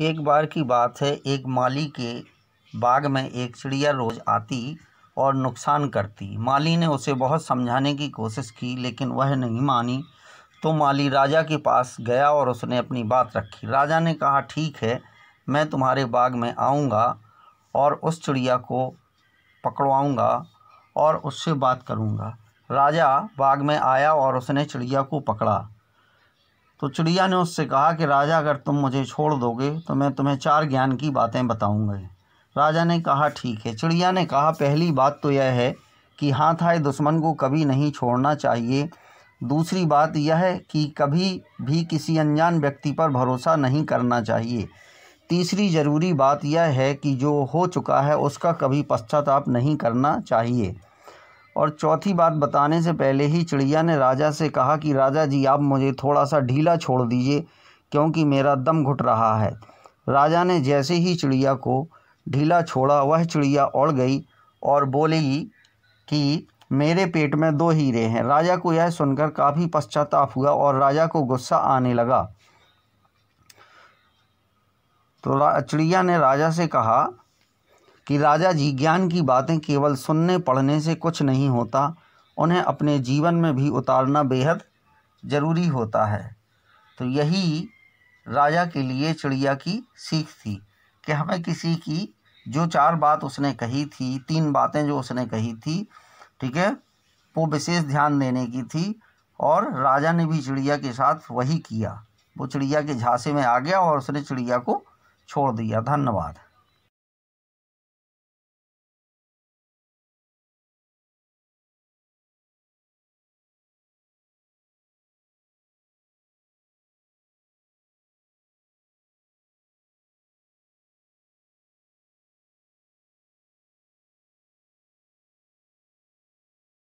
एक बार की बात है एक माली के बाग में एक चिड़िया रोज़ आती और नुकसान करती माली ने उसे बहुत समझाने की कोशिश की लेकिन वह नहीं मानी तो माली राजा के पास गया और उसने अपनी बात रखी राजा ने कहा ठीक है मैं तुम्हारे बाग में आऊँगा और उस चिड़िया को पकड़वाऊँगा और उससे बात करूँगा राजा बाग में आया और उसने चिड़िया को पकड़ा तो चिड़िया ने उससे कहा कि राजा अगर तुम मुझे छोड़ दोगे तो मैं तुम्हें चार ज्ञान की बातें बताऊंगा राजा ने कहा ठीक है चिड़िया ने कहा पहली बात तो यह है कि हाथ आए दुश्मन को कभी नहीं छोड़ना चाहिए दूसरी बात यह है कि कभी भी किसी अनजान व्यक्ति पर भरोसा नहीं करना चाहिए तीसरी ज़रूरी बात यह है कि जो हो चुका है उसका कभी पश्चाताप नहीं करना चाहिए और चौथी बात बताने से पहले ही चिड़िया ने राजा से कहा कि राजा जी आप मुझे थोड़ा सा ढीला छोड़ दीजिए क्योंकि मेरा दम घुट रहा है राजा ने जैसे ही चिड़िया को ढीला छोड़ा वह चिड़िया उड़ गई और बोली कि मेरे पेट में दो हीरे हैं राजा को यह सुनकर काफ़ी पश्चाताप हुआ और राजा को गुस्सा आने लगा तो चिड़िया ने राजा से कहा कि राजा जी ज्ञान की बातें केवल सुनने पढ़ने से कुछ नहीं होता उन्हें अपने जीवन में भी उतारना बेहद ज़रूरी होता है तो यही राजा के लिए चिड़िया की सीख थी कि हमें किसी की जो चार बात उसने कही थी तीन बातें जो उसने कही थी ठीक है वो विशेष ध्यान देने की थी और राजा ने भी चिड़िया के साथ वही किया वो चिड़िया के झांसे में आ गया और उसने चिड़िया को छोड़ दिया धन्यवाद